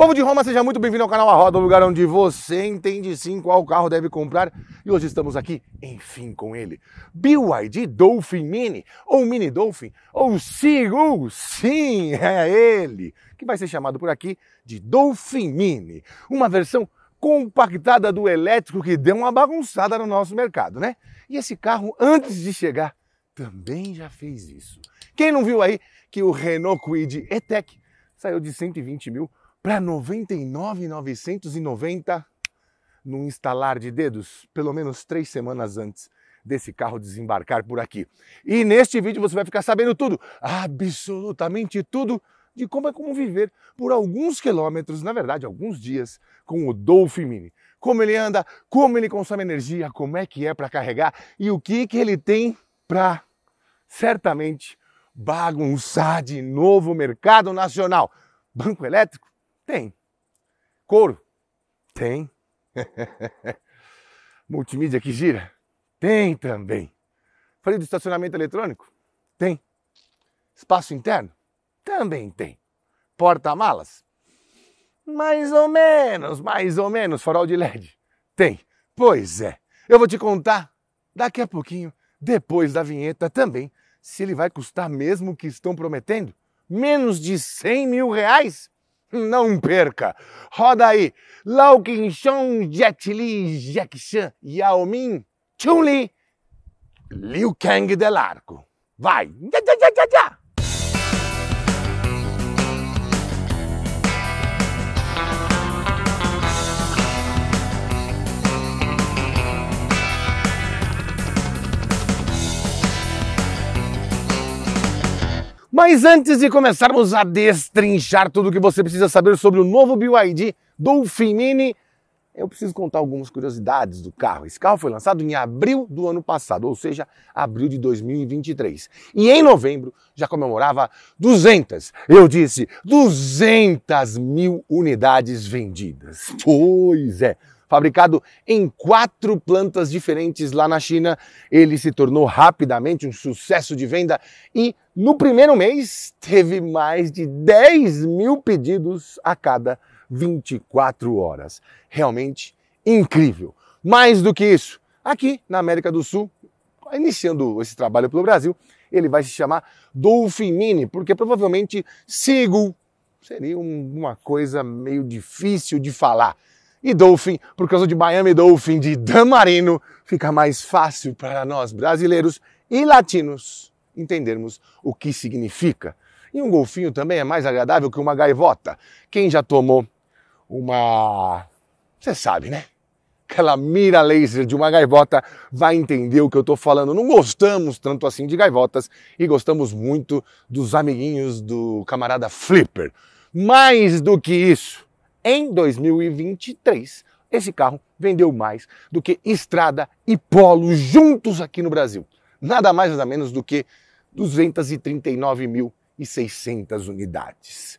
Povo de Roma, seja muito bem-vindo ao canal A Roda, o lugar onde você entende sim qual carro deve comprar. E hoje estamos aqui, enfim, com ele. BYD Dolphin Mini, ou Mini Dolphin, ou Seagull, sim, é ele, que vai ser chamado por aqui de Dolphin Mini. Uma versão compactada do elétrico que deu uma bagunçada no nosso mercado, né? E esse carro, antes de chegar, também já fez isso. Quem não viu aí que o Renault Kwid E-Tech saiu de 120 mil para 99,990 num instalar de dedos, pelo menos três semanas antes desse carro desembarcar por aqui. E neste vídeo você vai ficar sabendo tudo, absolutamente tudo, de como é como viver por alguns quilômetros, na verdade, alguns dias, com o Dolphin Mini. Como ele anda, como ele consome energia, como é que é para carregar e o que, que ele tem para certamente bagunçar de novo o mercado nacional. Banco elétrico? Tem. Couro? Tem. Multimídia que gira? Tem também. Freio do estacionamento eletrônico? Tem. Espaço interno? Também tem. Porta-malas? Mais ou menos, mais ou menos. Farol de LED? Tem. Pois é. Eu vou te contar daqui a pouquinho, depois da vinheta também, se ele vai custar mesmo que estão prometendo menos de 100 mil reais. Não perca! Roda aí! Lao Qingxiong, Jet Li, Jack Chan, Yao Ming, Chun-Li, Liu Kang del Arco. Vai! Já, já, já, já, já. Mas antes de começarmos a destrinchar tudo o que você precisa saber sobre o novo BYD Dolphin Mini, eu preciso contar algumas curiosidades do carro. Esse carro foi lançado em abril do ano passado, ou seja, abril de 2023. E em novembro já comemorava 200, eu disse, 200 mil unidades vendidas. Pois é, Fabricado em quatro plantas diferentes lá na China, ele se tornou rapidamente um sucesso de venda e, no primeiro mês, teve mais de 10 mil pedidos a cada 24 horas. Realmente incrível. Mais do que isso, aqui na América do Sul, iniciando esse trabalho pelo Brasil, ele vai se chamar Dolphin Mini, porque provavelmente sigo seria uma coisa meio difícil de falar e Dolphin, por causa de Miami Dolphin de Dan Marino, fica mais fácil para nós brasileiros e latinos entendermos o que significa. E um golfinho também é mais agradável que uma gaivota. Quem já tomou uma. Você sabe, né? Aquela mira laser de uma gaivota vai entender o que eu estou falando. Não gostamos tanto assim de gaivotas e gostamos muito dos amiguinhos do camarada Flipper. Mais do que isso, em 2023, esse carro vendeu mais do que Estrada e Polo juntos aqui no Brasil. Nada mais nada menos do que 239.600 unidades.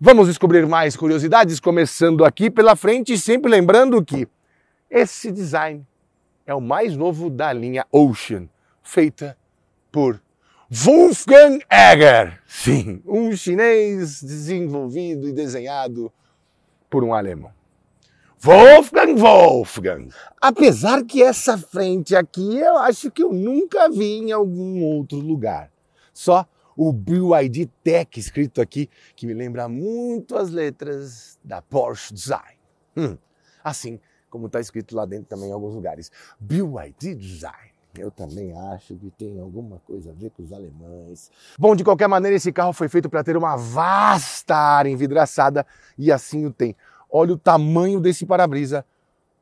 Vamos descobrir mais curiosidades começando aqui pela frente, sempre lembrando que esse design é o mais novo da linha Ocean, feita por Wolfgang Egger. Sim, um chinês desenvolvido e desenhado por um alemão. Wolfgang Wolfgang. Apesar que essa frente aqui eu acho que eu nunca vi em algum outro lugar. Só o BYD Tech escrito aqui, que me lembra muito as letras da Porsche Design. Hum, assim como está escrito lá dentro também em alguns lugares. BYD Design. Eu também acho que tem alguma coisa a ver com os alemães. Bom, de qualquer maneira, esse carro foi feito para ter uma vasta área envidraçada e assim o tem. Olha o tamanho desse para-brisa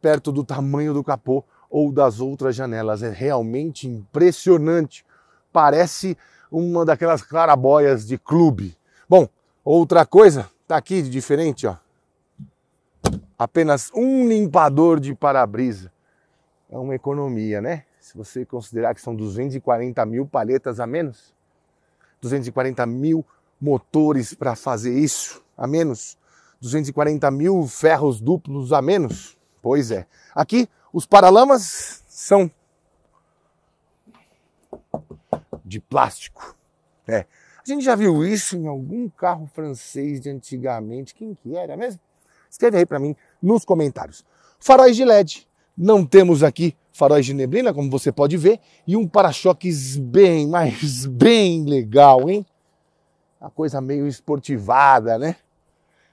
perto do tamanho do capô ou das outras janelas. É realmente impressionante. Parece uma daquelas claraboias de clube. Bom, outra coisa tá aqui de diferente, ó. Apenas um limpador de para-brisa. É uma economia, né? se você considerar que são 240 mil palhetas a menos, 240 mil motores para fazer isso a menos, 240 mil ferros duplos a menos. Pois é. Aqui, os paralamas são de plástico. É. A gente já viu isso em algum carro francês de antigamente. Quem que era mesmo? Escreve aí para mim nos comentários. Faróis de LED. Não temos aqui faróis de neblina, como você pode ver, e um para-choques bem, mas bem legal, hein? Uma coisa meio esportivada, né?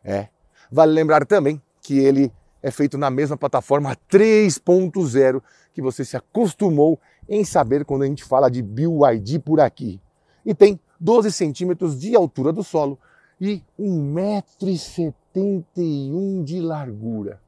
É. Vale lembrar também que ele é feito na mesma plataforma 3.0 que você se acostumou em saber quando a gente fala de BYD por aqui. E tem 12 centímetros de altura do solo e 1,71m de largura.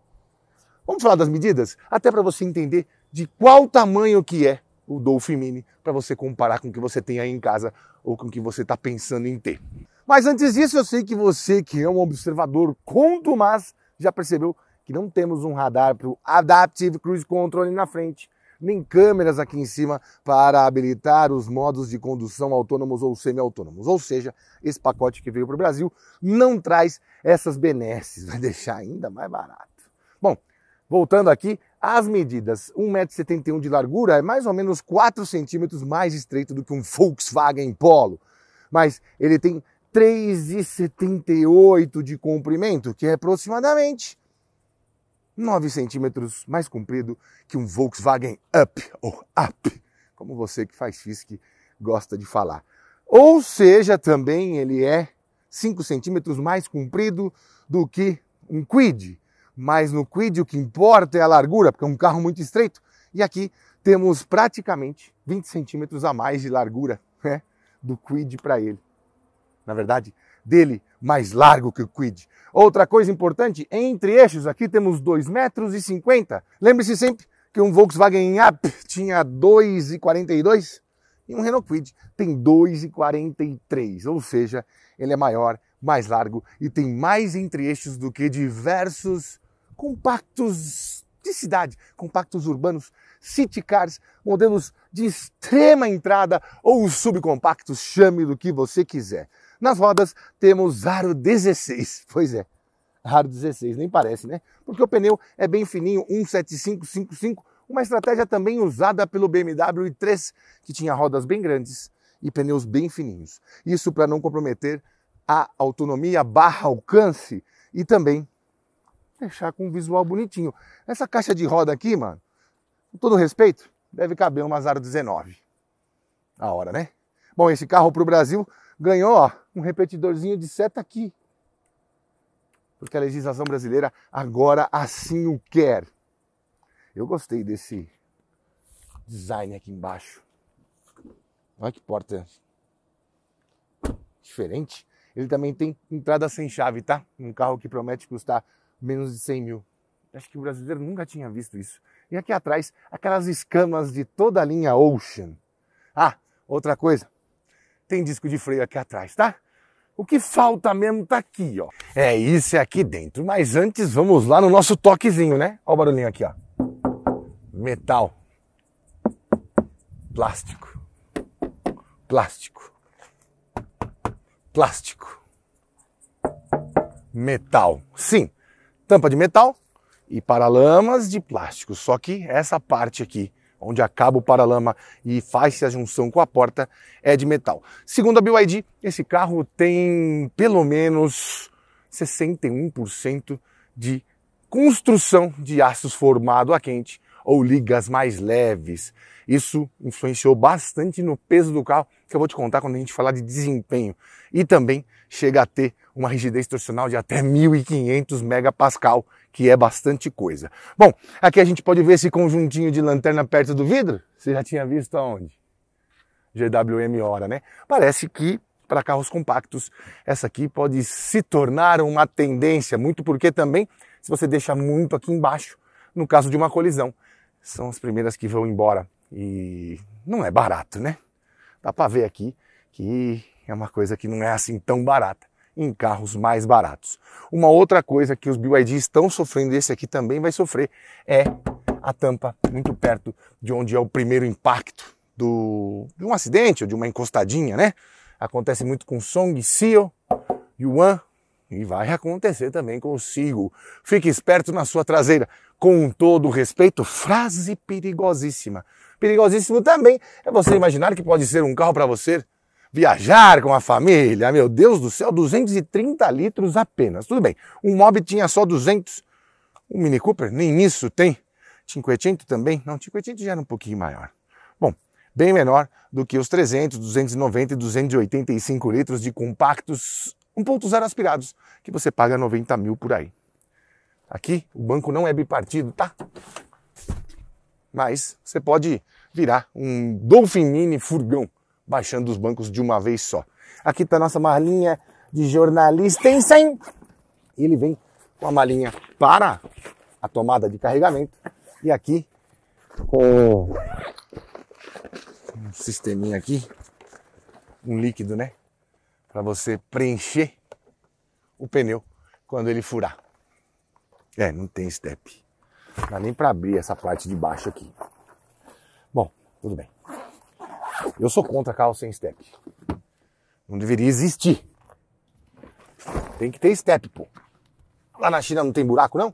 Vamos falar das medidas? Até para você entender de qual tamanho que é o Dolphin Mini, para você comparar com o que você tem aí em casa ou com o que você está pensando em ter. Mas antes disso, eu sei que você, que é um observador conto, mas já percebeu que não temos um radar para o Adaptive Cruise Control na frente, nem câmeras aqui em cima para habilitar os modos de condução autônomos ou semi-autônomos. Ou seja, esse pacote que veio para o Brasil não traz essas benesses, vai deixar ainda mais barato. Bom, Voltando aqui às medidas, 1,71m de largura é mais ou menos 4 centímetros mais estreito do que um Volkswagen Polo, mas ele tem 3,78 de comprimento, que é aproximadamente 9 centímetros mais comprido que um Volkswagen Up, ou Up, como você que faz FISC gosta de falar. Ou seja, também ele é 5 centímetros mais comprido do que um Quid, mas no Quid o que importa é a largura, porque é um carro muito estreito. E aqui temos praticamente 20 centímetros a mais de largura né, do Quid para ele. Na verdade, dele mais largo que o Quid. Outra coisa importante, entre eixos aqui temos 2,50 metros. Lembre-se sempre que um Volkswagen Up tinha 2,42 e um Renault Quid tem 2,43, ou seja, ele é maior, mais largo e tem mais entre eixos do que diversos Compactos de cidade, compactos urbanos, city cars, modelos de extrema entrada ou subcompactos, chame do que você quiser. Nas rodas temos aro 16, pois é, aro 16, nem parece, né? Porque o pneu é bem fininho, 17555, uma estratégia também usada pelo BMW i3, que tinha rodas bem grandes e pneus bem fininhos. Isso para não comprometer a autonomia barra alcance e também fechar com um visual bonitinho. Essa caixa de roda aqui, mano, com todo respeito, deve caber uma Zaro 19. A hora, né? Bom, esse carro para o Brasil ganhou ó, um repetidorzinho de seta aqui. Porque a legislação brasileira agora assim o quer. Eu gostei desse design aqui embaixo. Olha que porta diferente. Ele também tem entrada sem chave, tá? Um carro que promete custar menos de 100 mil. Acho que o brasileiro nunca tinha visto isso. E aqui atrás, aquelas escamas de toda a linha Ocean. Ah, outra coisa, tem disco de freio aqui atrás, tá? O que falta mesmo tá aqui, ó. É isso é aqui dentro. Mas antes, vamos lá no nosso toquezinho, né? Ó o barulhinho aqui, ó. Metal. Plástico. Plástico. Plástico. Metal. Sim, tampa de metal e paralamas de plástico. Só que essa parte aqui, onde acaba o paralama e faz-se a junção com a porta, é de metal. Segundo a BYD, esse carro tem pelo menos 61% de construção de aços formado a quente ou ligas mais leves. Isso influenciou bastante no peso do carro, que eu vou te contar quando a gente falar de desempenho. E também chega a ter uma rigidez torcional de até 1500 megapascal, que é bastante coisa. Bom, aqui a gente pode ver esse conjuntinho de lanterna perto do vidro. Você já tinha visto aonde? GWM Hora, né? Parece que para carros compactos, essa aqui pode se tornar uma tendência, muito porque também, se você deixa muito aqui embaixo, no caso de uma colisão, são as primeiras que vão embora. E não é barato, né? Dá para ver aqui que é uma coisa que não é assim tão barata em carros mais baratos. Uma outra coisa que os BYD estão sofrendo, esse aqui também vai sofrer, é a tampa muito perto de onde é o primeiro impacto do, de um acidente ou de uma encostadinha, né? Acontece muito com Song, Seal, Yuan e vai acontecer também consigo. Fique esperto na sua traseira. Com todo respeito, frase perigosíssima. Perigosíssimo também é você imaginar que pode ser um carro para você viajar com a família. Meu Deus do céu, 230 litros apenas. Tudo bem, um Mob tinha só 200, um Mini Cooper nem isso tem. Cinquecento também? Não, Cinquecento já era um pouquinho maior. Bom, bem menor do que os 300, 290 e 285 litros de compactos 1.0 aspirados, que você paga 90 mil por aí. Aqui, o banco não é bipartido, tá? Mas você pode virar um Dolphin Mini furgão baixando os bancos de uma vez só. Aqui está nossa malinha de jornalista em 100. Ele vem com a malinha para a tomada de carregamento e aqui com um sisteminha aqui, um líquido, né, para você preencher o pneu quando ele furar. É, não tem step. Não dá nem para abrir essa parte de baixo aqui. Bom, tudo bem. Eu sou contra carro sem step. Não deveria existir. Tem que ter step, pô. Lá na China não tem buraco, não?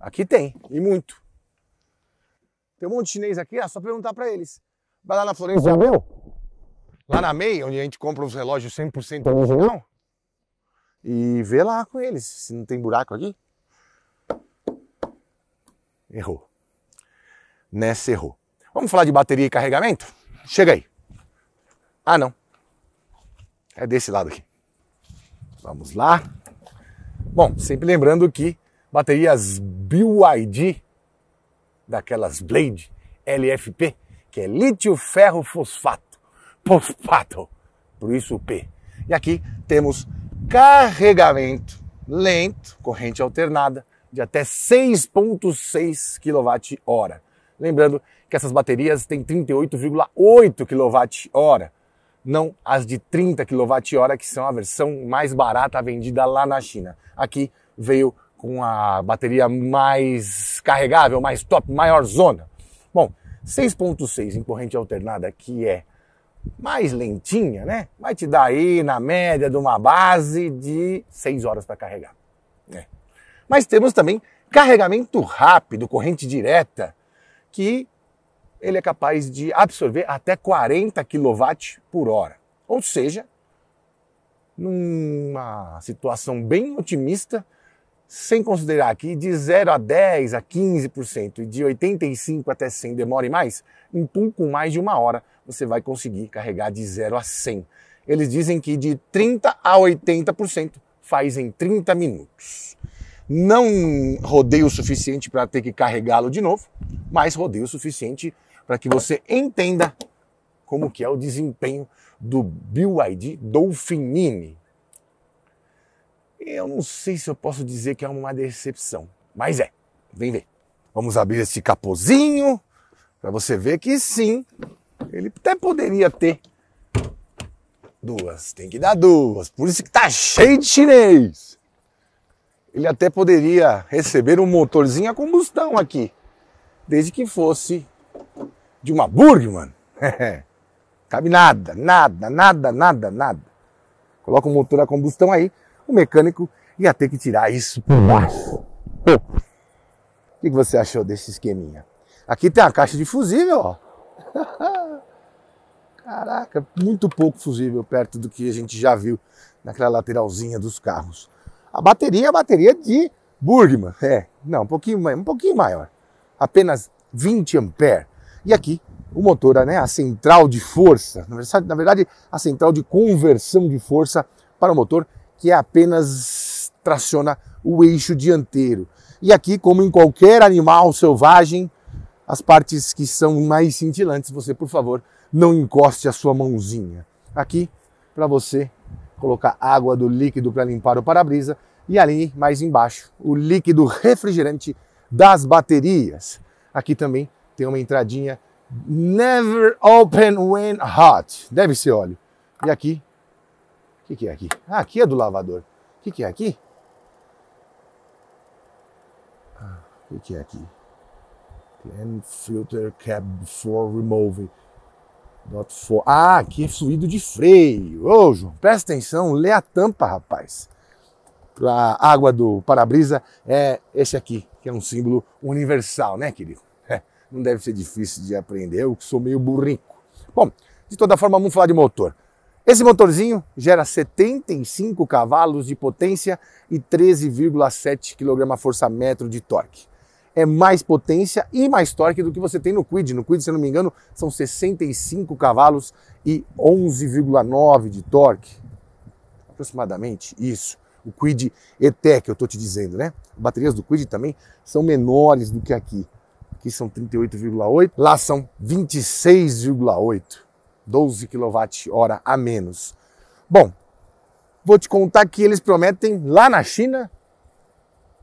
Aqui tem, e muito. Tem um monte de chinês aqui, é só perguntar para eles. Vai lá na Florença, já viu? Lá na MEI, onde a gente compra os relógios 100% uhum. original, e vê lá com eles se não tem buraco aqui. Errou. Nessa errou. Vamos falar de bateria e carregamento? Chega aí. Ah, não. É desse lado aqui. Vamos lá. Bom, sempre lembrando que baterias BYD, daquelas Blade LFP, que é lítio ferro fosfato, fosfato, por isso o P. E aqui temos carregamento lento, corrente alternada, de até 6.6 kWh. Lembrando que essas baterias têm 38,8 kWh, não as de 30 kWh, que são a versão mais barata vendida lá na China. Aqui veio com a bateria mais carregável, mais top, maior zona. Bom, 6.6 em corrente alternada, que é mais lentinha, né? Vai te dar aí na média de uma base de 6 horas para carregar. Né? Mas temos também carregamento rápido, corrente direta, que ele é capaz de absorver até 40 kW por hora. Ou seja, numa situação bem otimista, sem considerar que de 0 a 10 a 15% e de 85 até 100 demore mais, em pouco mais de uma hora você vai conseguir carregar de 0 a 100. Eles dizem que de 30 a 80% faz em 30 minutos. Não rodei o suficiente para ter que carregá-lo de novo, mas rodei o suficiente para que você entenda como que é o desempenho do BYD Dolphinini. Eu não sei se eu posso dizer que é uma decepção, mas é. Vem ver. Vamos abrir esse capozinho para você ver que sim, ele até poderia ter duas. Tem que dar duas. Por isso que tá cheio de chinês. Ele até poderia receber um motorzinho a combustão aqui, desde que fosse de uma Burgman. mano. Cabe nada, nada, nada, nada, nada. Coloca o motor a combustão aí, o mecânico ia ter que tirar isso por baixo. O que, que você achou desse esqueminha? Aqui tem a caixa de fusível, ó. Caraca, muito pouco fusível perto do que a gente já viu naquela lateralzinha dos carros. A bateria é a bateria de Burgman, é. Não, um pouquinho, um pouquinho maior. Apenas 20 ampere. E aqui o motor, né, a central de força, na verdade, a central de conversão de força para o motor, que é apenas traciona o eixo dianteiro. E aqui, como em qualquer animal selvagem, as partes que são mais cintilantes, você, por favor, não encoste a sua mãozinha. Aqui, para você colocar água do líquido para limpar o para-brisa e ali mais embaixo, o líquido refrigerante das baterias. Aqui também tem uma entradinha Never open when hot. Deve ser óleo. E aqui? O que, que, é aqui? Ah, aqui é do lavador. O que, que, é aqui? Ah, o ah, que, que, é aqui? Clean filter cap before removing. Not for... Ah, aqui é fluido de freio. Ô, João, presta atenção, lê a tampa, rapaz. A água do para-brisa é esse aqui, que é um símbolo universal, né, querido? não deve ser difícil de aprender, eu que sou meio burrico. Bom, de toda forma, vamos falar de motor. Esse motorzinho gera 75 cavalos de potência e 13,7 kgfm de torque. É mais potência e mais torque do que você tem no Quid. No Quid, se eu não me engano, são 65 cavalos e 11,9 de torque. Aproximadamente isso. O Quid ETEC, eu estou te dizendo, né? Baterias do Quid também são menores do que aqui aqui são 38,8, lá são 26,8, 12 kWh a menos. Bom, vou te contar que eles prometem lá na China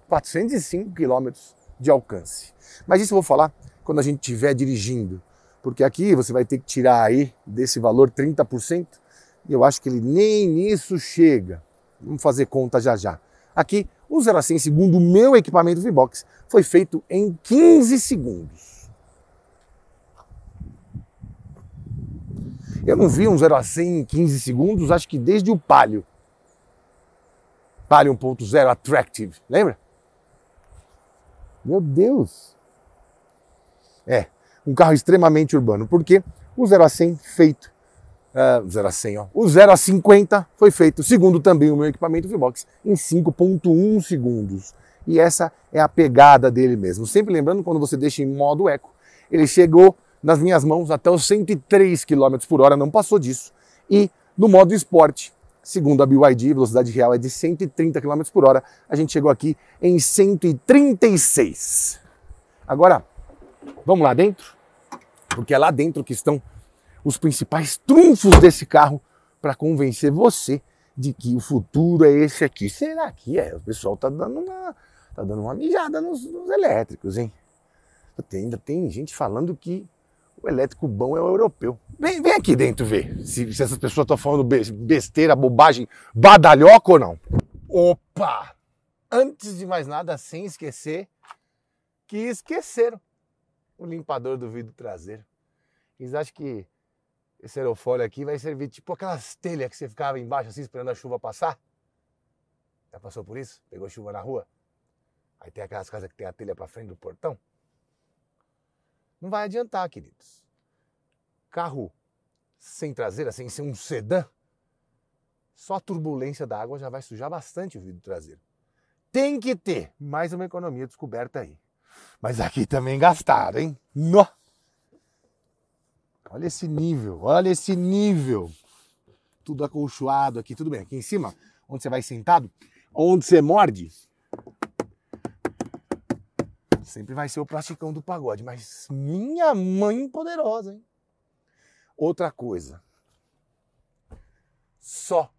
405 km de alcance. Mas isso eu vou falar quando a gente estiver dirigindo, porque aqui você vai ter que tirar aí desse valor 30%, e eu acho que ele nem nisso chega. Vamos fazer conta já já. Aqui o 0 a 100, segundo o meu equipamento V-Box, foi feito em 15 segundos. Eu não vi um 0 a 100 em 15 segundos, acho que desde o Palio. Palio 1.0 Attractive, lembra? Meu Deus! É, um carro extremamente urbano, porque o 0 a 100 feito é, o 0 a 100, ó. O 0 a 50 foi feito, segundo também o meu equipamento Vibox, em 5.1 segundos. E essa é a pegada dele mesmo. Sempre lembrando, quando você deixa em modo eco, ele chegou nas minhas mãos até os 103 km por hora, não passou disso. E no modo esporte, segundo a BYD, velocidade real é de 130 km por hora, a gente chegou aqui em 136. Agora, vamos lá dentro? Porque é lá dentro que estão os principais trunfos desse carro para convencer você de que o futuro é esse aqui. Será que é? O pessoal tá dando uma, tá dando uma mijada nos, nos elétricos, hein? Tem, ainda tem gente falando que o elétrico bom é o europeu. Vem, vem aqui dentro ver se, se essas pessoas estão falando besteira, bobagem, badalhoca ou não. Opa! Antes de mais nada, sem esquecer que esqueceram o limpador do vidro traseiro. Eles acham que esse aerofólio aqui vai servir tipo aquelas telhas que você ficava embaixo assim esperando a chuva passar. Já passou por isso? Pegou chuva na rua? Aí tem aquelas casas que tem a telha para frente do portão. Não vai adiantar, queridos. Carro sem traseira, sem ser um sedã, só a turbulência da água já vai sujar bastante o vidro traseiro. Tem que ter mais uma economia descoberta aí. Mas aqui também gastaram, hein? Nossa! Olha esse nível, olha esse nível. Tudo acolchoado aqui, tudo bem. Aqui em cima, onde você vai sentado, onde você morde, sempre vai ser o plasticão do pagode. Mas minha mãe poderosa, hein? Outra coisa. Só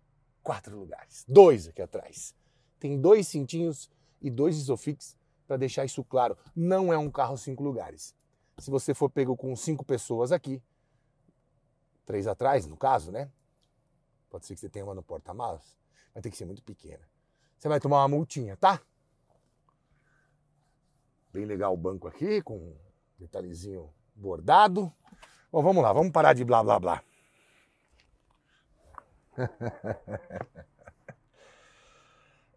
quatro lugares. Dois aqui atrás. Tem dois cintinhos e dois isofix para deixar isso claro. Não é um carro cinco lugares. Se você for pego com cinco pessoas aqui, três atrás, no caso, né? Pode ser que você tenha uma no porta-malas, mas tem que ser muito pequena. Você vai tomar uma multinha, tá? Bem legal o banco aqui, com detalhezinho bordado. Bom, vamos lá, vamos parar de blá blá blá.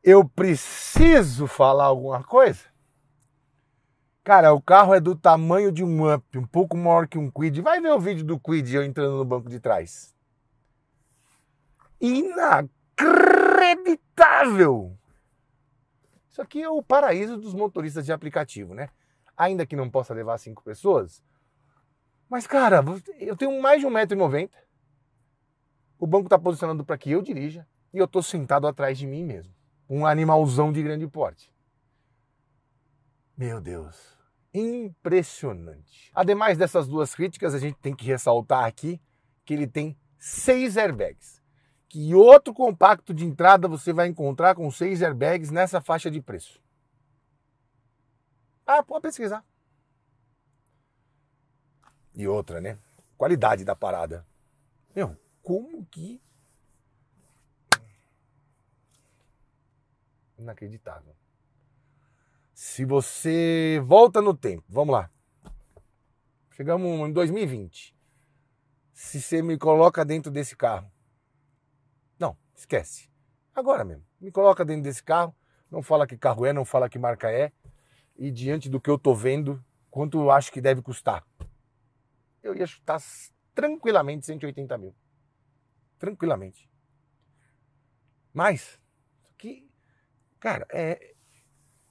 Eu preciso falar alguma coisa? Cara, o carro é do tamanho de um Up, um pouco maior que um Quid. Vai ver o vídeo do Quid eu entrando no banco de trás. Inacreditável! Isso aqui é o paraíso dos motoristas de aplicativo, né? Ainda que não possa levar cinco pessoas. Mas, cara, eu tenho mais de 1,90m. O banco está posicionado para que eu dirija e eu estou sentado atrás de mim mesmo. Um animalzão de grande porte. Meu Deus impressionante. Ademais dessas duas críticas, a gente tem que ressaltar aqui que ele tem seis airbags. Que outro compacto de entrada você vai encontrar com seis airbags nessa faixa de preço? Ah, pode pesquisar. E outra, né? Qualidade da parada. Meu, como que. Inacreditável. Se você volta no tempo, vamos lá. Chegamos em 2020. Se você me coloca dentro desse carro. Não, esquece. Agora mesmo. Me coloca dentro desse carro. Não fala que carro é, não fala que marca é. E diante do que eu tô vendo, quanto eu acho que deve custar? Eu ia chutar tranquilamente 180 mil. Tranquilamente. Mas, que, cara, é,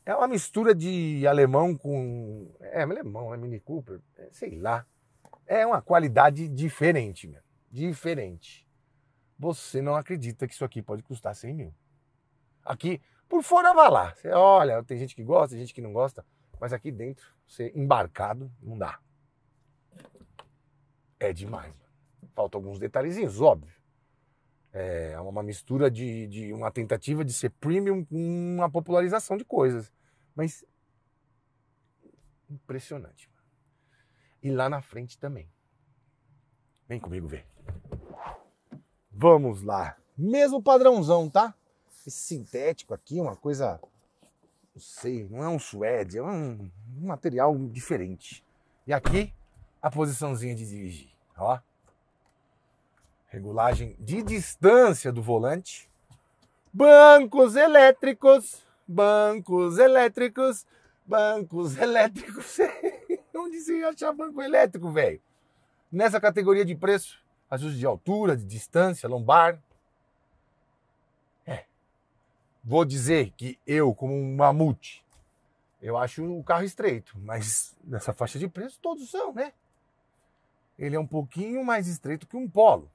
é uma mistura de alemão com. É, alemão, é Mini Cooper, é, sei lá. É uma qualidade diferente, meu. Diferente. Você não acredita que isso aqui pode custar 100 mil. Aqui, por fora, vá lá. Você olha, tem gente que gosta, tem gente que não gosta. Mas aqui dentro, você embarcado, não dá. É demais, mano. Faltam alguns detalhezinhos, óbvio. É, é uma mistura de, de uma tentativa de ser premium com uma popularização de coisas. Mas impressionante. Mano. E lá na frente também. Vem comigo ver. Vamos lá. Mesmo padrãozão, tá? Esse sintético aqui, é uma coisa. Não sei, não é um suede, é um, um material diferente. E aqui, a posiçãozinha de dirigir. Ó regulagem de distância do volante, bancos elétricos, bancos elétricos, bancos elétricos. Onde ia achar banco elétrico, velho? Nessa categoria de preço, ajuste de altura, de distância, lombar. É. Vou dizer que eu, como um mamute, eu acho o carro estreito, mas nessa faixa de preço todos são, né? Ele é um pouquinho mais estreito que um Polo.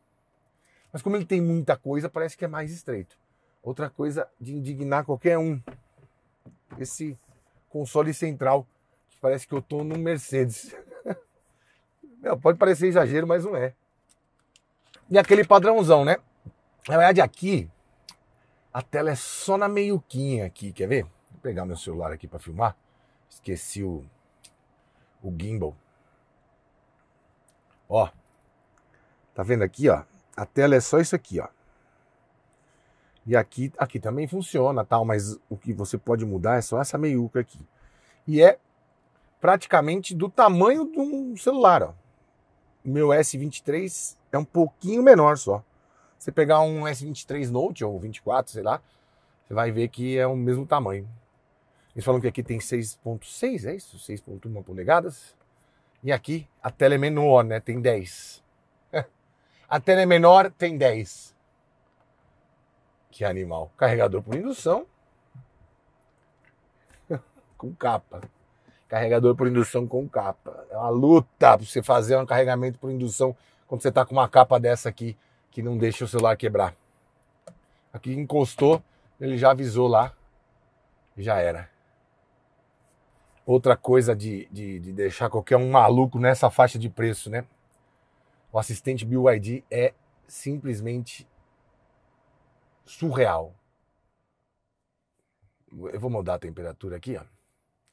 Mas como ele tem muita coisa, parece que é mais estreito. Outra coisa de indignar qualquer um. Esse console central, que parece que eu tô num Mercedes. Meu, pode parecer exagero, mas não é. E aquele padrãozão, né? Na verdade, aqui, a tela é só na meioquinha aqui, quer ver? Vou pegar meu celular aqui para filmar. Esqueci o, o gimbal. Ó, tá vendo aqui, ó? A tela é só isso aqui, ó. E aqui, aqui também funciona, tal, mas o que você pode mudar é só essa meiuca aqui. E é praticamente do tamanho de um celular, ó. O meu S23 é um pouquinho menor só. Você pegar um S23 Note ou 24, sei lá, você vai ver que é o mesmo tamanho. Eles falam que aqui tem 6.6, é isso? 6.1 polegadas. E aqui a tela é menor, né? Tem 10. Até na é menor tem 10. Que animal. Carregador por indução. com capa. Carregador por indução com capa. É uma luta pra você fazer um carregamento por indução quando você tá com uma capa dessa aqui que não deixa o celular quebrar. Aqui encostou, ele já avisou lá. Já era. Outra coisa de, de, de deixar qualquer um maluco nessa faixa de preço, né? O assistente BYD é simplesmente surreal. Eu vou mudar a temperatura aqui, ó.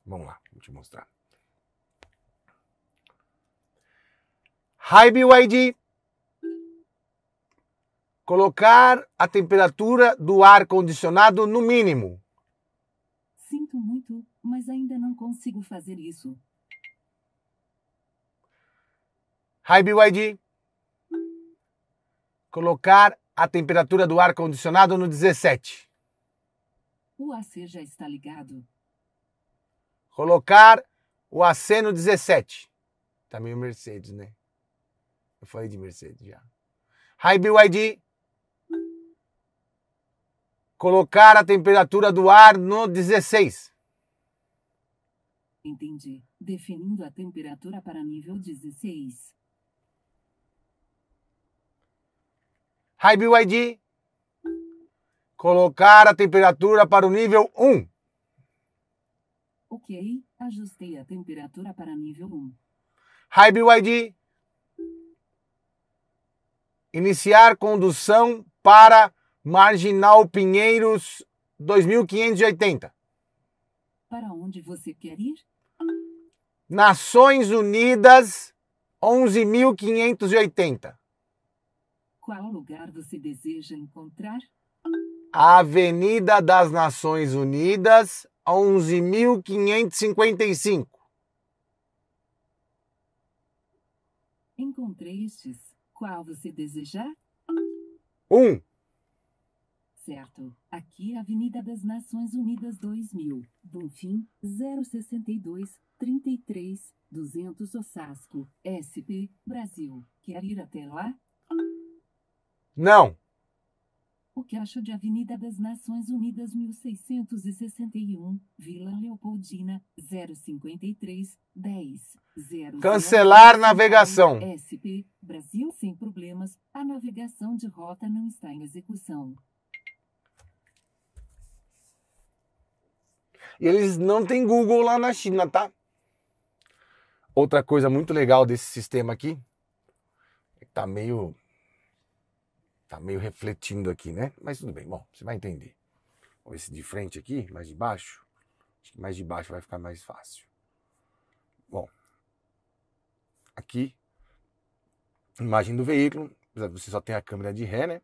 Vamos lá, vou te mostrar. Hi BYD. Colocar a temperatura do ar condicionado no mínimo. Sinto muito, mas ainda não consigo fazer isso. Hi BYD colocar a temperatura do ar condicionado no 17. O AC já está ligado. Colocar o AC no 17. Tá meio Mercedes, né? Eu falei de Mercedes já. Hi BYD. Colocar a temperatura do ar no 16. Entendi. Definindo a temperatura para nível 16. Hi BYD. Colocar a temperatura para o nível 1. Ok, ajustei a temperatura para nível 1. Hi BYD. Iniciar condução para Marginal Pinheiros 2580. Para onde você quer ir? Nações Unidas 11580. Qual lugar você deseja encontrar? Avenida das Nações Unidas, 11.555. Encontrei estes. Qual você desejar? Um. Certo. Aqui é a Avenida das Nações Unidas 2000, Bonfim, 062, 33, 200 Osasco, SP, Brasil. Quer ir até lá? Não. O que acha de Avenida das Nações Unidas 1661, Vila Leopoldina, 053, 10, 0, Cancelar 0, navegação. SP, Brasil sem problemas, a navegação de rota não está em execução. E eles não têm Google lá na China, tá? Outra coisa muito legal desse sistema aqui, tá meio Tá meio refletindo aqui, né? Mas tudo bem, bom, você vai entender. Ou esse de frente aqui, mais de baixo. Acho que mais de baixo vai ficar mais fácil. Bom, aqui, imagem do veículo. Você só tem a câmera de ré, né?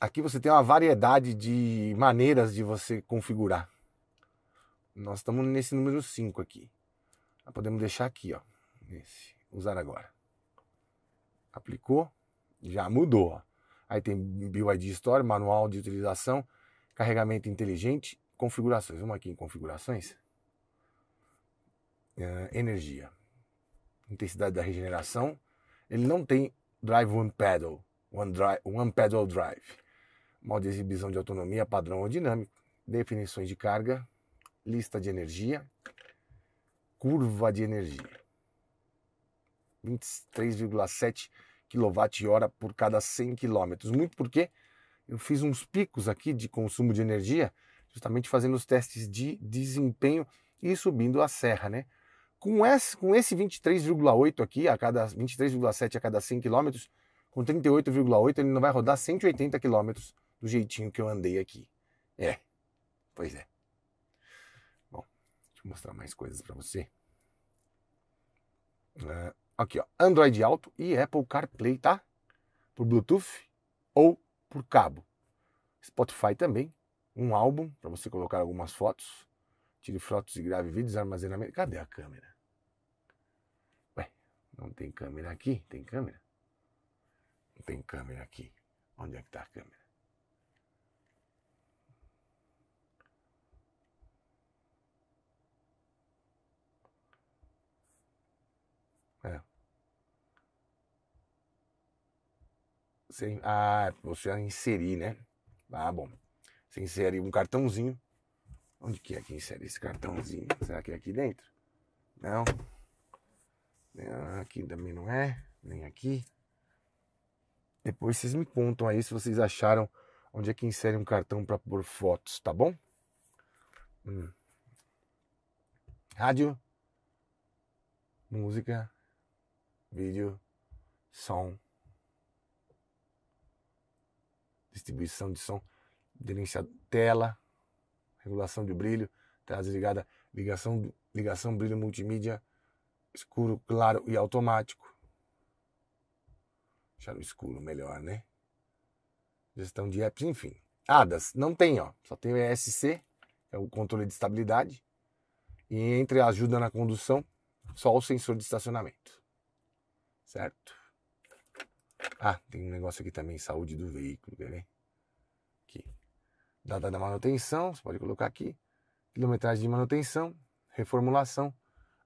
Aqui você tem uma variedade de maneiras de você configurar. Nós estamos nesse número 5 aqui. Podemos deixar aqui, ó. Nesse. Usar agora. Aplicou. Já mudou. Aí tem BYD Store, manual de utilização, carregamento inteligente, configurações. Vamos aqui em configurações. Eh, energia. Intensidade da regeneração. Ele não tem Drive One Pedal, One, drive, one Pedal Drive. Modo de exibição de autonomia, padrão ou dinâmico. Definições de carga. Lista de energia. Curva de energia. 23,7 kWh por cada 100 km. Muito porque eu fiz uns picos aqui de consumo de energia, justamente fazendo os testes de desempenho e subindo a serra, né? Com esse, com esse 23,8 aqui, a cada 23,7 a cada 100 km, com 38,8 ele não vai rodar 180 km do jeitinho que eu andei aqui. É. Pois é. Bom, deixa eu mostrar mais coisas para você. Uh, aqui, ó, Android Auto e Apple CarPlay, tá? Por Bluetooth ou por cabo. Spotify também, um álbum para você colocar algumas fotos. Tire fotos e grave vídeos, armazenamento. Cadê a câmera? Ué, não tem câmera aqui? Tem câmera? Não tem câmera aqui. Onde é que tá a câmera? Você, ah, você inserir, né? Ah, bom. Você insere um cartãozinho. Onde que é que insere esse cartãozinho? Será que é aqui dentro? Não. Aqui também não é. Nem aqui. Depois vocês me contam aí se vocês acharam onde é que insere um cartão para pôr fotos, tá bom? Hum. Rádio, música, vídeo, som. distribuição de som, gerenciado tela, regulação de brilho, tela desligada, ligação, ligação brilho multimídia, escuro, claro e automático. Deixar o escuro melhor, né? Gestão de apps, enfim. ADAS, não tem, ó. Só tem o ESC, é o controle de estabilidade. E entre ajuda na condução, só o sensor de estacionamento. Certo? Ah, tem um negócio aqui também, saúde do veículo, quer ver? Aqui. Data da manutenção, você pode colocar aqui. Quilometragem de manutenção, reformulação,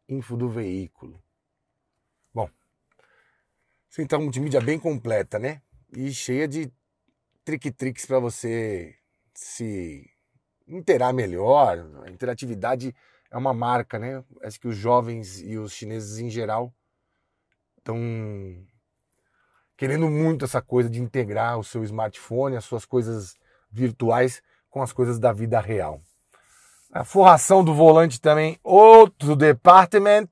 info do veículo. Bom, você uma tá multimídia bem completa, né? E cheia de trick-tricks para você se interar melhor. A interatividade é uma marca, né? Acho que os jovens e os chineses em geral estão querendo muito essa coisa de integrar o seu smartphone, as suas coisas virtuais com as coisas da vida real. A forração do volante também, outro department.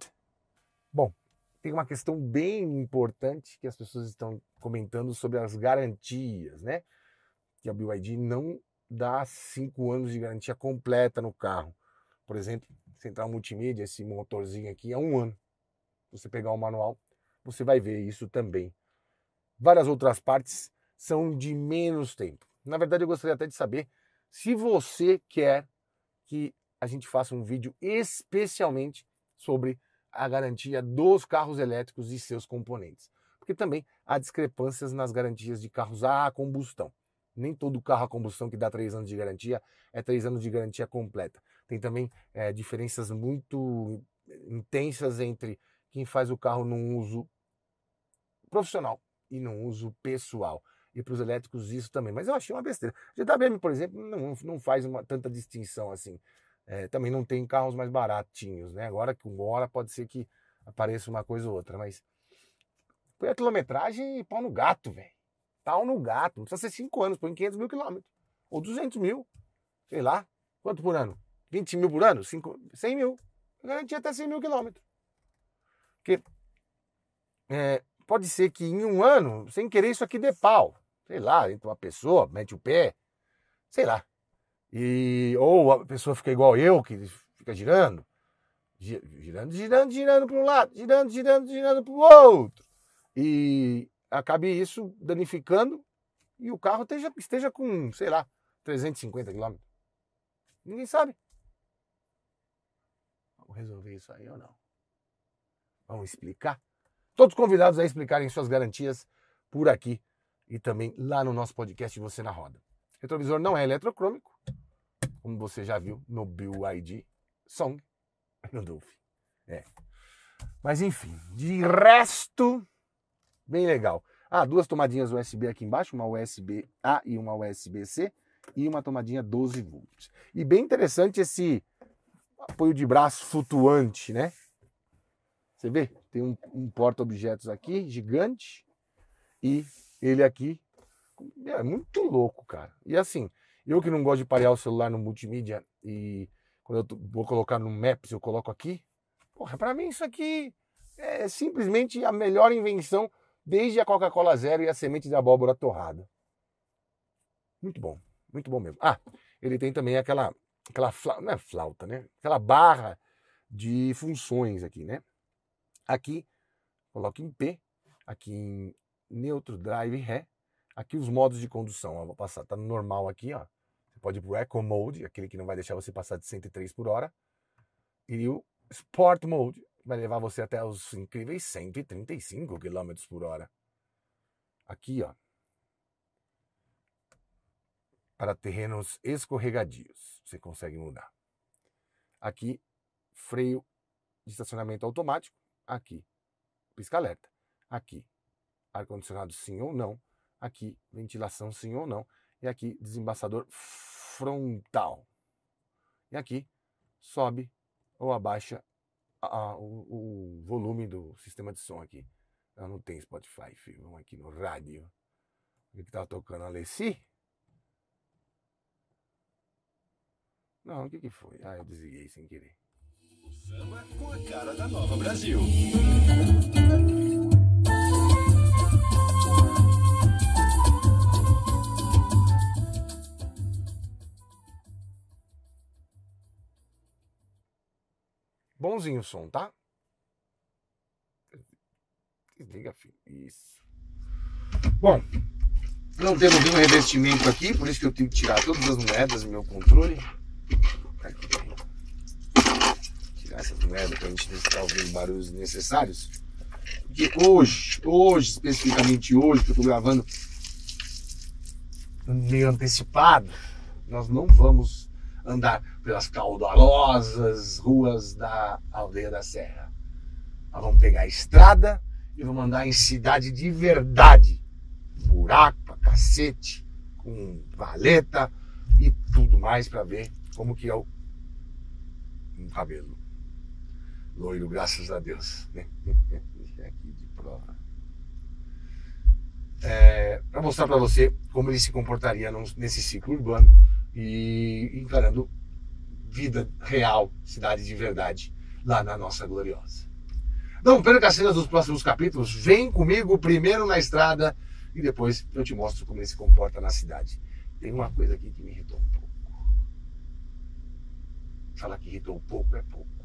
Bom, tem uma questão bem importante que as pessoas estão comentando sobre as garantias, né? Que a BYD não dá cinco anos de garantia completa no carro. Por exemplo, central multimídia, esse motorzinho aqui é um ano. Você pegar o manual, você vai ver isso também. Várias outras partes são de menos tempo. Na verdade, eu gostaria até de saber se você quer que a gente faça um vídeo especialmente sobre a garantia dos carros elétricos e seus componentes. Porque também há discrepâncias nas garantias de carros a combustão. Nem todo carro a combustão que dá três anos de garantia é três anos de garantia completa. Tem também é, diferenças muito intensas entre quem faz o carro num uso profissional e no uso pessoal. E para os elétricos isso também. Mas eu achei uma besteira. A GWM, por exemplo, não, não faz uma, tanta distinção assim. É, também não tem carros mais baratinhos, né? Agora com hora pode ser que apareça uma coisa ou outra, mas põe a quilometragem e pau no gato, velho. Pau no gato. Não precisa ser 5 anos, põe 500 mil quilômetros. Ou 200 mil. Sei lá. Quanto por ano? 20 mil por ano? 5, 100 mil. Garantia até 100 mil quilômetros. Porque é, pode ser que em um ano, sem querer, isso aqui dê pau. Sei lá, entra uma pessoa, mete o pé, sei lá. E, ou a pessoa fica igual eu, que fica girando. Girando, girando, girando para um lado, girando, girando, girando para o outro. E acabe isso danificando e o carro esteja, esteja com, sei lá, 350 quilômetros. Ninguém sabe. Vamos resolver isso aí ou não? Vamos explicar? todos convidados a explicarem suas garantias por aqui e também lá no nosso podcast Você na Roda. Retrovisor não é eletrocrômico, como você já viu no BYD Song no Dolphin. É. Mas enfim, de resto, bem legal. Ah, duas tomadinhas USB aqui embaixo, uma USB A e uma USB C e uma tomadinha 12 volts. E bem interessante esse apoio de braço flutuante, né? Você vê? Tem um, um porta-objetos aqui, gigante, e ele aqui. É muito louco, cara. E assim, eu que não gosto de parear o celular no multimídia e quando eu vou colocar no Maps, eu coloco aqui. Porra, pra mim isso aqui é simplesmente a melhor invenção desde a Coca-Cola Zero e a semente de abóbora torrada. Muito bom, muito bom mesmo. Ah, ele tem também aquela, aquela flauta, não é flauta, né? Aquela barra de funções aqui, né? Aqui, coloque em P, aqui em neutro, drive, ré. Aqui os modos de condução, ó, vou passar, tá no normal aqui, ó. Você pode ir pro Eco Mode, aquele que não vai deixar você passar de 103 por hora. E o Sport Mode, vai levar você até os incríveis 135 km por hora. Aqui, ó. Para terrenos escorregadios, você consegue mudar. Aqui, freio de estacionamento automático aqui. Pisca alerta. Aqui, ar-condicionado sim ou não. Aqui, ventilação sim ou não. E aqui, desembaçador frontal. E aqui, sobe ou abaixa a, a, o, o, volume do sistema de som aqui. Eu não tenho Spotify, filho. Vamos aqui no rádio. O que, tá tocando? Alessi? Não, o que, que foi? Ah, eu desliguei sem querer. Samba com a cara da Nova Brasil. Bonzinho o som, tá? Desliga, filho. Isso. Bom, não temos nenhum revestimento aqui, por isso que eu tenho que tirar todas as moedas do meu controle essas merdas pra a gente ficar ouvindo barulhos necessários. Porque hoje, hoje, especificamente hoje, que eu tô gravando meio antecipado, nós não vamos andar pelas caudalosas ruas da aldeia da Serra. Nós vamos pegar a estrada e vamos andar em cidade de verdade. Buraco pra cacete, com valeta e tudo mais para ver como que é o um cabelo loiro, graças a Deus. Né? Aqui de prova. É, para mostrar para você como ele se comportaria nesse ciclo urbano e encarando vida real, cidade de verdade, lá na nossa gloriosa. Não perca as cenas dos próximos capítulos. Vem comigo primeiro na estrada e depois eu te mostro como ele se comporta na cidade. Tem uma coisa aqui que me irritou um pouco. Falar que irritou um pouco é pouco.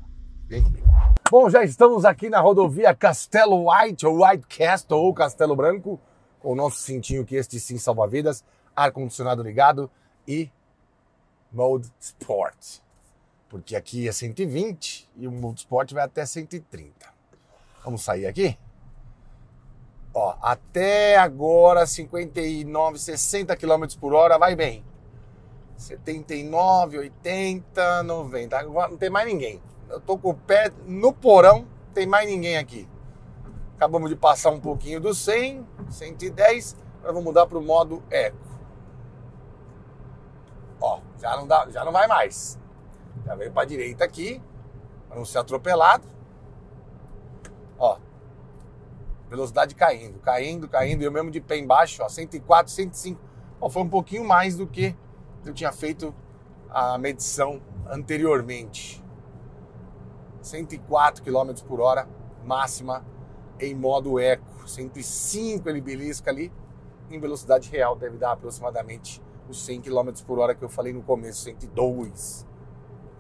Bom, já estamos aqui na rodovia Castelo White, ou White Castle, ou Castelo Branco, com o nosso cintinho que este sim salva vidas, ar-condicionado ligado e Mode Sport. Porque aqui é 120 e o Mode Sport vai até 130. Vamos sair aqui? Ó, até agora 59, 60 km por hora, vai bem. 79, 80, 90. Agora não tem mais ninguém eu tô com o pé no porão, tem mais ninguém aqui. Acabamos de passar um pouquinho do 100, 110, agora vou mudar para o modo eco. Ó, já não, dá, já não vai mais. Já veio para direita aqui, para não ser atropelado. Ó, velocidade caindo, caindo, caindo, eu mesmo de pé embaixo, ó, 104, 105. Ó, foi um pouquinho mais do que eu tinha feito a medição anteriormente. 104 km por hora máxima em modo eco. 105 ele belisca ali, em velocidade real deve dar aproximadamente os 100 km por hora que eu falei no começo, 102.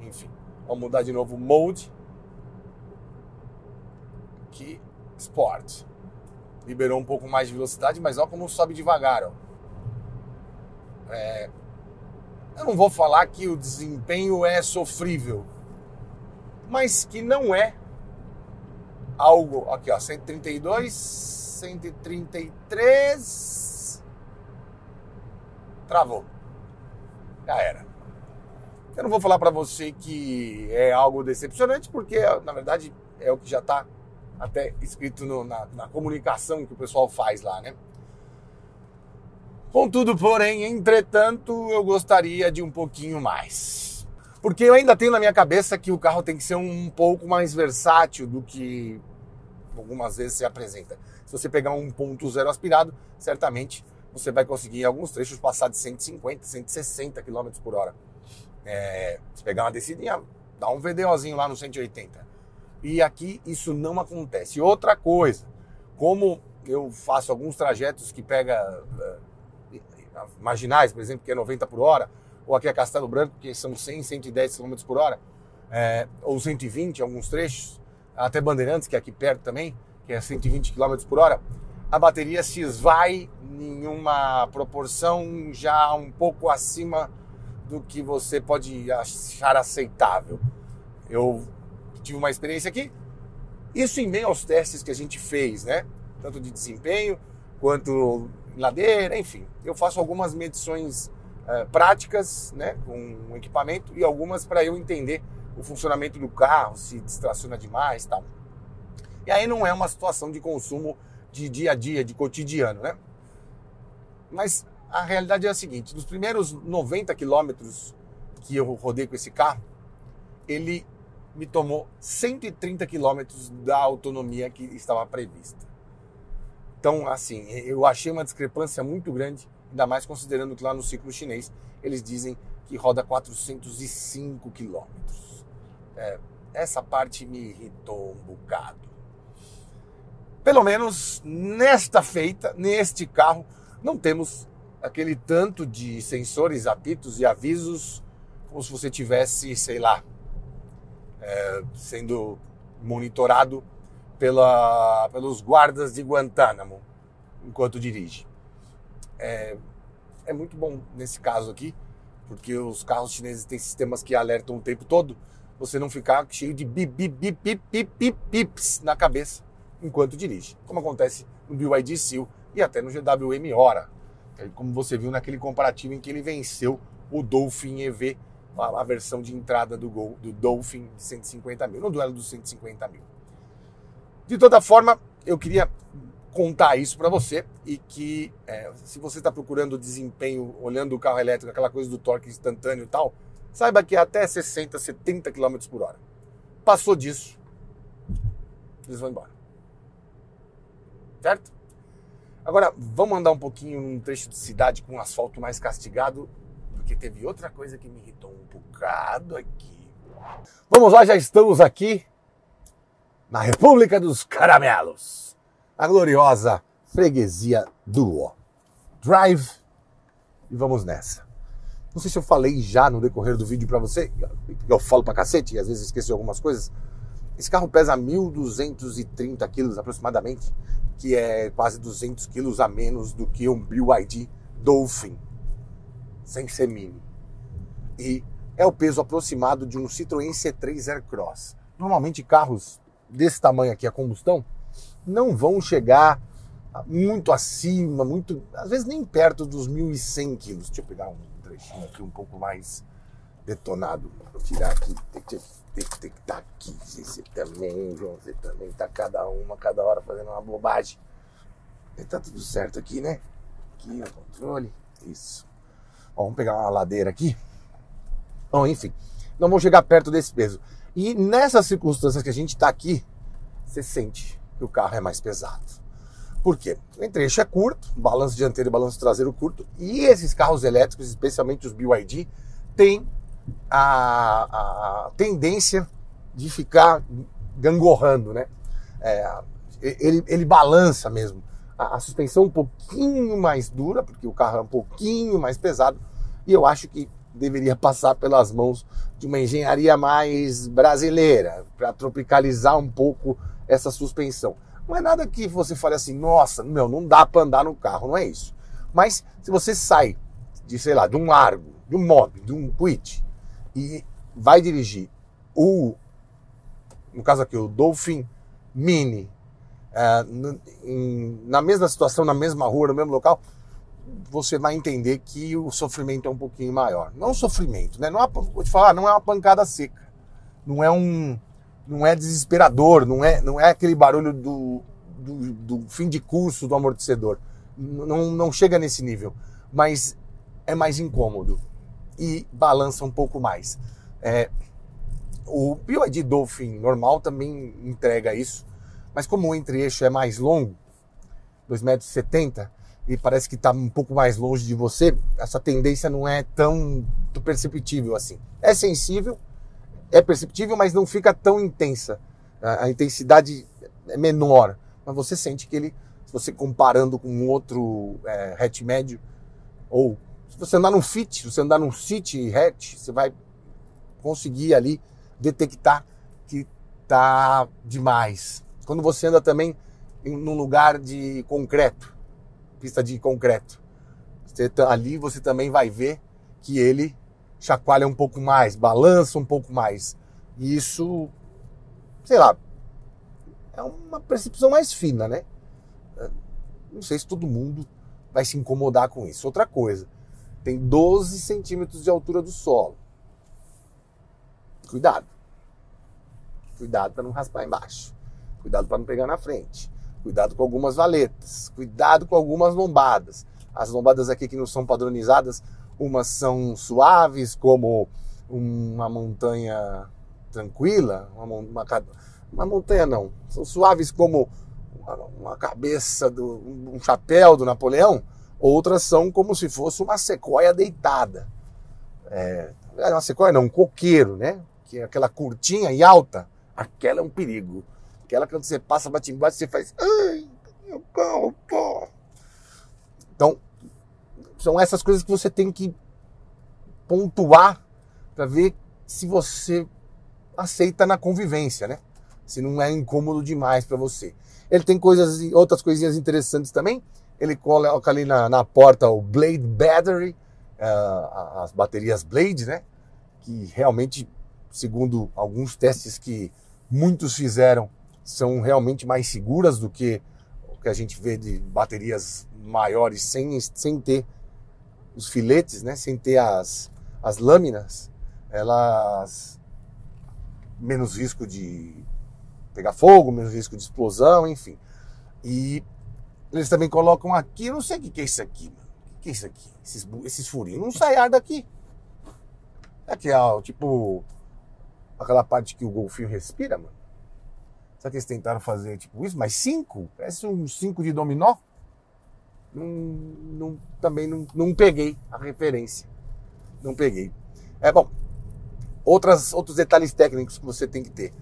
Enfim, vamos mudar de novo o mode. Que Sport. Liberou um pouco mais de velocidade, mas olha como sobe devagar. Ó. É... Eu não vou falar que o desempenho é sofrível, mas que não é algo. Aqui, ó, 132, 133. Travou. Já era. Eu não vou falar para você que é algo decepcionante, porque na verdade é o que já está até escrito no, na, na comunicação que o pessoal faz lá, né? Contudo, porém, entretanto, eu gostaria de um pouquinho mais. Porque eu ainda tenho na minha cabeça que o carro tem que ser um, pouco mais versátil do que algumas vezes se apresenta. Se você pegar um 1.0 aspirado, certamente você vai conseguir em alguns trechos passar de 150, 160 km por hora. É, se pegar uma descidinha, dá um VDOzinho lá no 180. E aqui isso não acontece. Outra coisa, como eu faço alguns trajetos que pega uh, eh, marginais, por exemplo, que é 90 por hora, ou aqui a é Castelo Branco, que são 100, 110 km por hora, é, ou 120 em alguns trechos, até Bandeirantes, que é aqui perto também, que é 120 km por hora, a bateria se esvai em uma proporção já um pouco acima do que você pode achar aceitável. Eu tive uma experiência aqui, isso em meio aos testes que a gente fez, né? Tanto de desempenho quanto ladeira, enfim. Eu faço algumas medições eh, práticas, né, com um equipamento e algumas para eu entender o funcionamento do carro, se distraciona demais, tal. E aí não é uma situação de consumo de dia a dia, de cotidiano, né? Mas a realidade é a seguinte: nos primeiros 90 quilômetros que eu rodei com esse carro, ele me tomou 130 quilômetros da autonomia que estava prevista. Então, assim, eu achei uma discrepância muito grande Ainda mais considerando que lá no ciclo chinês eles dizem que roda 405 quilômetros. É, essa parte me irritou um bocado. Pelo menos nesta feita, neste carro, não temos aquele tanto de sensores, apitos e avisos como se você tivesse, sei lá, é, sendo monitorado pela, pelos guardas de Guantánamo enquanto dirige é, é muito bom nesse caso aqui, porque os carros chineses têm sistemas que alertam o tempo todo, você não ficar cheio de bip, bip, bip, bip, bip, bip, bips na cabeça enquanto dirige, como acontece no BYD Seal e até no GWM Hora, é como você viu naquele comparativo em que ele venceu o Dolphin EV, a, versão de entrada do Gol, do Dolphin de 150 mil, no duelo dos 150 mil. De toda forma, eu queria contar isso para você e que é, se você está procurando desempenho, olhando o carro elétrico, aquela coisa do torque instantâneo e tal, saiba que é até 60, 70 km por hora. Passou disso, eles vão embora. Certo? Agora, vamos andar um pouquinho num trecho de cidade com um asfalto mais castigado, porque teve outra coisa que me irritou um bocado aqui. Vamos lá, já estamos aqui na República dos Caramelos a gloriosa freguesia do Drive e vamos nessa. Não sei se eu falei já no decorrer do vídeo para você, eu falo pra cacete e às vezes esqueço algumas coisas. Esse carro pesa 1.230 quilos aproximadamente, que é quase 200 quilos a menos do que um BYD Dolphin, sem ser mini. E é o peso aproximado de um Citroën C3 Aircross. Normalmente carros desse tamanho aqui a combustão não vão chegar muito acima, muito, às vezes nem perto dos 1.100 quilos. Deixa eu pegar um trechinho aqui um pouco mais detonado. Vou tirar aqui, tem que, estar aqui. Você também, João, você também tá cada uma, cada hora fazendo uma bobagem. Tá tudo certo aqui, né? Aqui o controle, isso. Ó, vamos pegar uma ladeira aqui. Bom, enfim, não vou chegar perto desse peso. E nessas circunstâncias que a gente está aqui, você sente que o carro é mais pesado. Por quê? O trecho é curto, balanço dianteiro e balanço traseiro curto, e esses carros elétricos, especialmente os BYD, têm a, a tendência de ficar gangorrando, né? É, ele, ele balança mesmo. A, a suspensão um pouquinho mais dura, porque o carro é um pouquinho mais pesado, e eu acho que deveria passar pelas mãos de uma engenharia mais brasileira, para tropicalizar um pouco essa suspensão. Não é nada que você fale assim, nossa, meu, não dá para andar no carro, não é isso. Mas se você sai de, sei lá, de um largo, de um mob, de um quid e vai dirigir o, no caso aqui, o Dolphin Mini, é, na mesma situação, na mesma rua, no mesmo local, você vai entender que o sofrimento é um pouquinho maior. Não sofrimento, né? Não é, vou te falar, não é uma pancada seca. Não é um. Não é desesperador, não é, não é aquele barulho do, do, do fim de curso do amortecedor. Não, não chega nesse nível. Mas é mais incômodo e balança um pouco mais. É, o BYD Dolphin normal também entrega isso, mas como o entre-eixo é mais longo, 2,70 metros, e parece que está um pouco mais longe de você, essa tendência não é tão perceptível assim. É sensível, é perceptível, mas não fica tão intensa. A, intensidade é menor, mas você sente que ele, se você comparando com outro é, hatch médio, ou se você andar num fit, se você andar num city hatch, você vai conseguir ali detectar que tá demais. Quando você anda também em, num lugar de concreto, pista de concreto. Você, ali você também vai ver que ele chacoalha um pouco mais, balança um pouco mais. E isso, sei lá, é uma percepção mais fina, né? Não sei se todo mundo vai se incomodar com isso. Outra coisa, tem 12 centímetros de altura do solo. Cuidado. Cuidado para não raspar embaixo. Cuidado para não pegar na frente cuidado com algumas valetas, cuidado com algumas lombadas. As lombadas aqui que não são padronizadas, umas são suaves, como uma montanha tranquila, uma, uma, uma montanha não, são suaves como uma cabeça, do, um chapéu do Napoleão, outras são como se fosse uma sequoia deitada. É, é, uma sequoia não, um coqueiro, né? Que é aquela curtinha e alta, aquela é um perigo. Aquela quando você passa, bate embaixo, você faz. Ai, meu carro, pô. Então, são essas coisas que você tem que pontuar para ver se você aceita na convivência, né? Se não é incômodo demais para você. Ele tem coisas, outras coisinhas interessantes também. Ele coloca ali na, na porta o Blade Battery, uh, as baterias Blade, né? Que realmente, segundo alguns testes que muitos fizeram, são realmente mais seguras do que o que a gente vê de baterias maiores sem, sem ter os filetes, né? sem ter as, as lâminas, elas menos risco de pegar fogo, menos risco de explosão, enfim. E eles também colocam aqui, não sei o que é isso aqui, mano. O que é isso aqui? Esses, esses furinhos. Não sai ar daqui. É que é tipo aquela parte que o golfinho respira, mano. Será que eles tentaram fazer tipo isso? Mas cinco? Parece um cinco de dominó. Não, não, também não, não peguei a referência. Não peguei. É bom. Outras, outros detalhes técnicos que você tem que ter.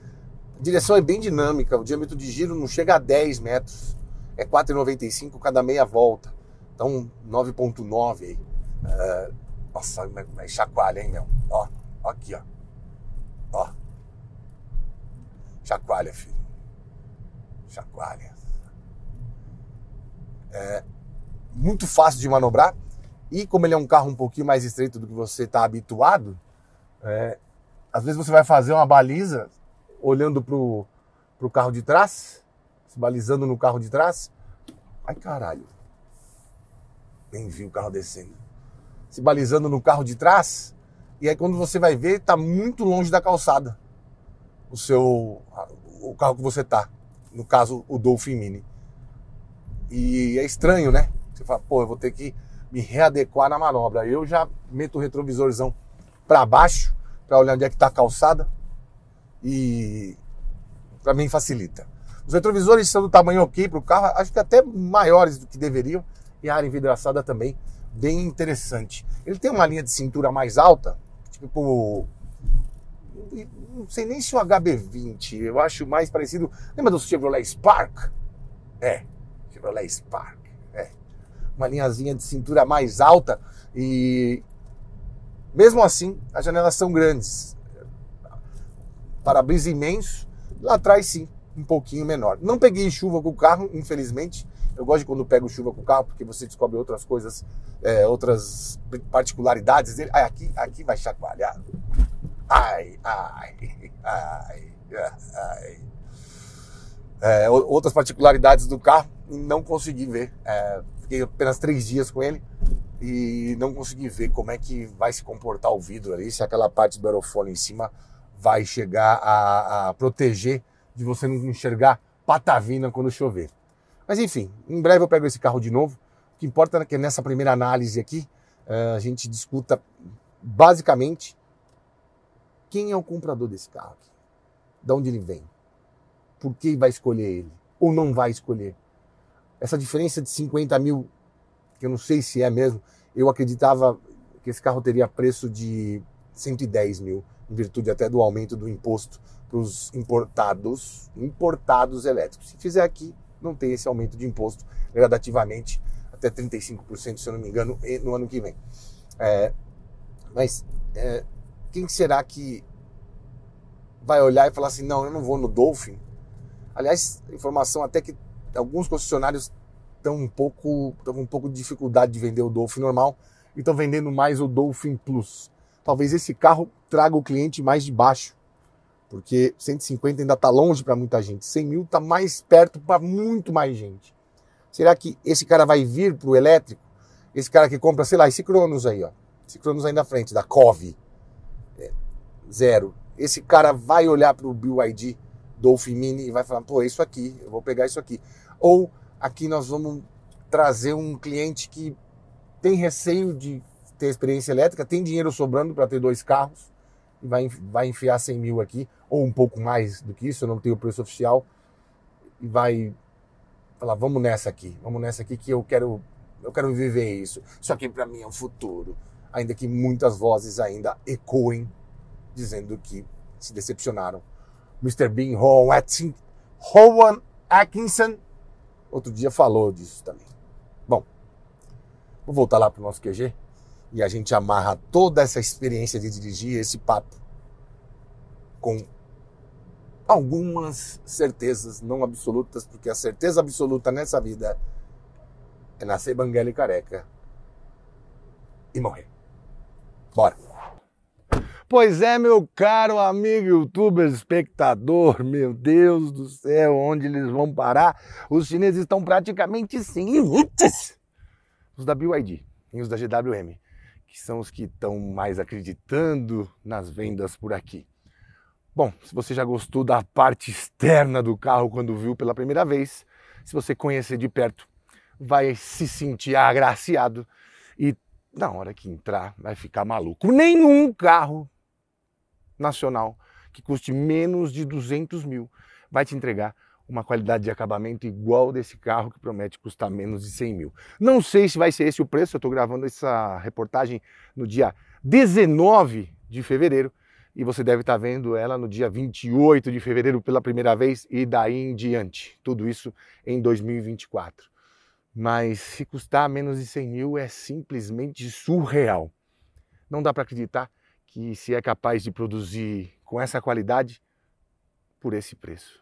A direção é bem dinâmica, o diâmetro de giro não chega a 10 metros. É 4,95 cada meia volta. Então 9,9 aí. Uh, nossa, mas chacoalha, hein, meu? Ó, ó aqui, ó. Ó. Chacoalha, filho. Chacoalha. É muito fácil de manobrar e como ele é um carro um pouquinho mais estreito do que você está habituado, é, às vezes você vai fazer uma baliza olhando para o carro de trás, se balizando no carro de trás. Ai caralho, nem vi o carro descendo. Se balizando no carro de trás, e aí quando você vai ver, está muito longe da calçada o seu o carro que você tá no caso o Dolphin Mini. E é estranho, né? Você fala, pô, eu vou ter que me readequar na manobra. Eu já meto o retrovisorzão para baixo para olhar onde é que tá a calçada e para mim facilita. Os retrovisores são do tamanho ok para o carro, acho que até maiores do que deveriam e a área envidraçada também bem interessante. Ele tem uma linha de cintura mais alta, tipo não sei nem se o HB20, eu acho mais parecido. Lembra do Chevrolet Spark? É, Chevrolet Spark, é. Uma linhazinha de cintura mais alta e mesmo assim as janelas são grandes. Para-brisa imenso, lá atrás sim, um pouquinho menor. Não peguei chuva com o carro, infelizmente. Eu gosto de quando pego chuva com o carro, porque você descobre outras coisas, é, outras particularidades dele. Ah, aqui, aqui vai chacoalhar. Ai, ai, ai, ai. É, outras particularidades do carro, não consegui ver. É, fiquei apenas três dias com ele e não consegui ver como é que vai se comportar o vidro ali, se aquela parte do aerofólio em cima vai chegar a, a proteger de você não enxergar patavina quando chover. Mas enfim, em breve eu pego esse carro de novo. O que importa é que nessa primeira análise aqui é, a gente discuta basicamente quem é o comprador desse carro aqui? Da onde ele vem? Por que vai escolher ele? Ou não vai escolher? Essa diferença de 50 mil, que eu não sei se é mesmo, eu acreditava que esse carro teria preço de 110 mil, em virtude até do aumento do imposto para os importados, importados elétricos. Se fizer aqui, não tem esse aumento de imposto gradativamente até 35%, se eu não me engano, no ano que vem. É, mas é, quem será que vai olhar e falar assim: não, eu não vou no Dolphin? Aliás, informação até que alguns concessionários estão um pouco estão um pouco de dificuldade de vender o Dolphin normal e estão vendendo mais o Dolphin Plus. Talvez esse carro traga o cliente mais de baixo, porque 150 ainda está longe para muita gente, 100 mil está mais perto para muito mais gente. Será que esse cara vai vir para o elétrico? Esse cara que compra, sei lá, esse Cronos aí, ó, esse Cronos aí na frente, da Cove, zero. Esse cara vai olhar para o BYD Dolphin Mini e vai falar, pô, é isso aqui, eu vou pegar isso aqui. Ou aqui nós vamos trazer um cliente que tem receio de ter experiência elétrica, tem dinheiro sobrando para ter dois carros e vai, vai enfiar 100 mil aqui, ou um pouco mais do que isso, eu não tenho o preço oficial, e vai falar, vamos nessa aqui, vamos nessa aqui que eu quero, eu quero viver isso. Isso aqui para mim é um futuro, ainda que muitas vozes ainda ecoem dizendo que se decepcionaram. Mr. Bean, Rowan Atkinson, outro dia falou disso também. Bom, vou voltar lá para o nosso QG e a gente amarra toda essa experiência de dirigir esse papo com algumas certezas não absolutas, porque a certeza absoluta nessa vida é nascer banguela e careca e morrer. Bora! Pois é, meu caro amigo youtuber, espectador, meu Deus do céu, onde eles vão parar? Os chineses estão praticamente sem limites. Os da BYD e os da GWM, que são os que estão mais acreditando nas vendas por aqui. Bom, se você já gostou da parte externa do carro quando viu pela primeira vez, se você conhecer de perto, vai se sentir agraciado e na hora que entrar vai ficar maluco. Nenhum carro nacional que custe menos de 200 mil vai te entregar uma qualidade de acabamento igual desse carro que promete custar menos de 100 mil. Não sei se vai ser esse o preço, eu estou gravando essa reportagem no dia 19 de fevereiro e você deve estar tá vendo ela no dia 28 de fevereiro pela primeira vez e daí em diante. Tudo isso em 2024. Mas se custar menos de 100 mil é simplesmente surreal. Não dá para acreditar que se é capaz de produzir com essa qualidade por esse preço.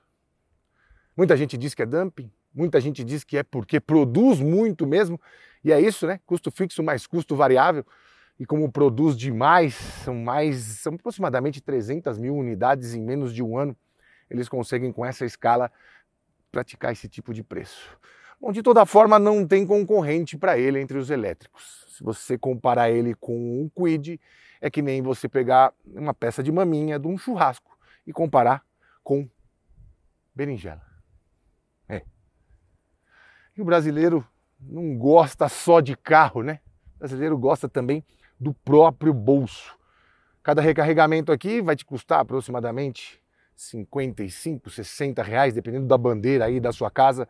Muita gente diz que é dumping, muita gente diz que é porque produz muito mesmo, e é isso, né? Custo fixo mais custo variável. E como produz demais, são mais, são aproximadamente 300 mil unidades em menos de um ano, eles conseguem com essa escala praticar esse tipo de preço. Bom, de toda forma, não tem concorrente para ele entre os elétricos. Se você comparar ele com um Quid, é que nem você pegar uma peça de maminha de um churrasco e comparar com berinjela. É. E o brasileiro não gosta só de carro, né? O brasileiro gosta também do próprio bolso. Cada recarregamento aqui vai te custar aproximadamente 55, 60 reais, dependendo da bandeira aí da sua casa,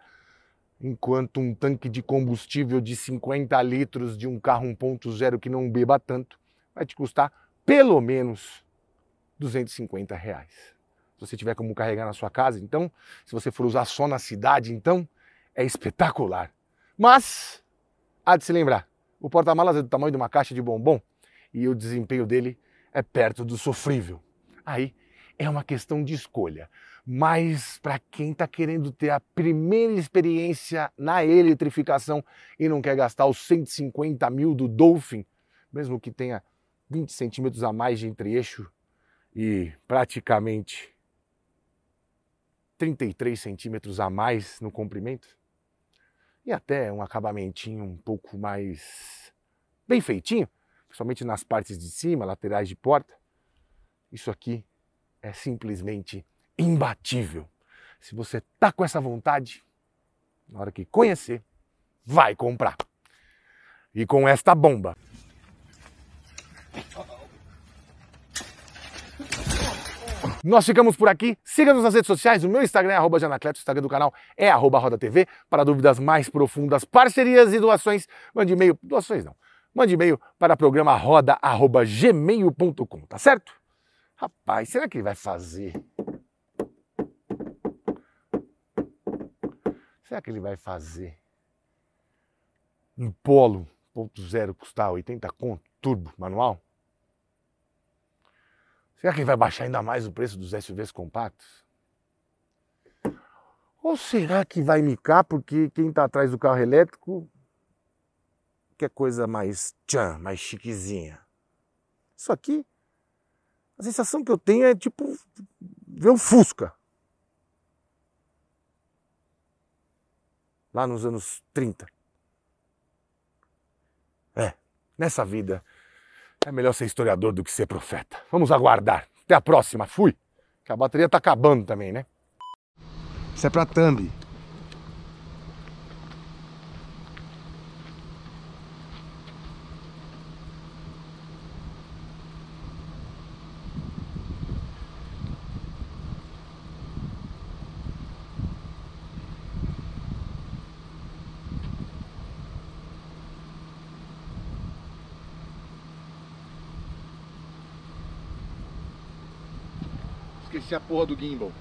enquanto um tanque de combustível de 50 litros de um carro 1.0 que não beba tanto vai te custar pelo menos 250 reais. Se você tiver como carregar na sua casa, então, se você for usar só na cidade, então, é espetacular. Mas, há de se lembrar, o porta-malas é do tamanho de uma caixa de bombom e o desempenho dele é perto do sofrível. Aí é uma questão de escolha. Mas para quem está querendo ter a primeira experiência na eletrificação e não quer gastar os 150 mil do Dolphin, mesmo que tenha 20 centímetros a mais de entre-eixo e praticamente 33 centímetros a mais no comprimento. E até um acabamentinho um pouco mais bem feitinho, principalmente nas partes de cima, laterais de porta. Isso aqui é simplesmente imbatível. Se você tá com essa vontade, na hora que conhecer, vai comprar. E com esta bomba. Nós ficamos por aqui. Siga-nos nas redes sociais. O meu Instagram é arroba Janacleto, o Instagram do canal é arroba Roda TV. Para dúvidas mais profundas, parcerias e doações, mande e-mail. Doações não. Mande e-mail para programa roda@gmail.com, tá certo? Rapaz, será que ele vai fazer? Será que ele vai fazer um Polo 1.0 custar 80 conto, turbo, manual? Será que vai baixar ainda mais o preço dos SUVs compactos? Ou será que vai micar porque quem está atrás do carro elétrico quer coisa mais tchan, mais chiquezinha? Isso aqui, a sensação que eu tenho é tipo ver um Fusca. Lá nos anos 30. É, nessa vida é melhor ser historiador do que ser profeta. Vamos aguardar. Até a próxima. Fui. Que a bateria tá acabando também, né? Isso é pra thumb. a porra do gimbal.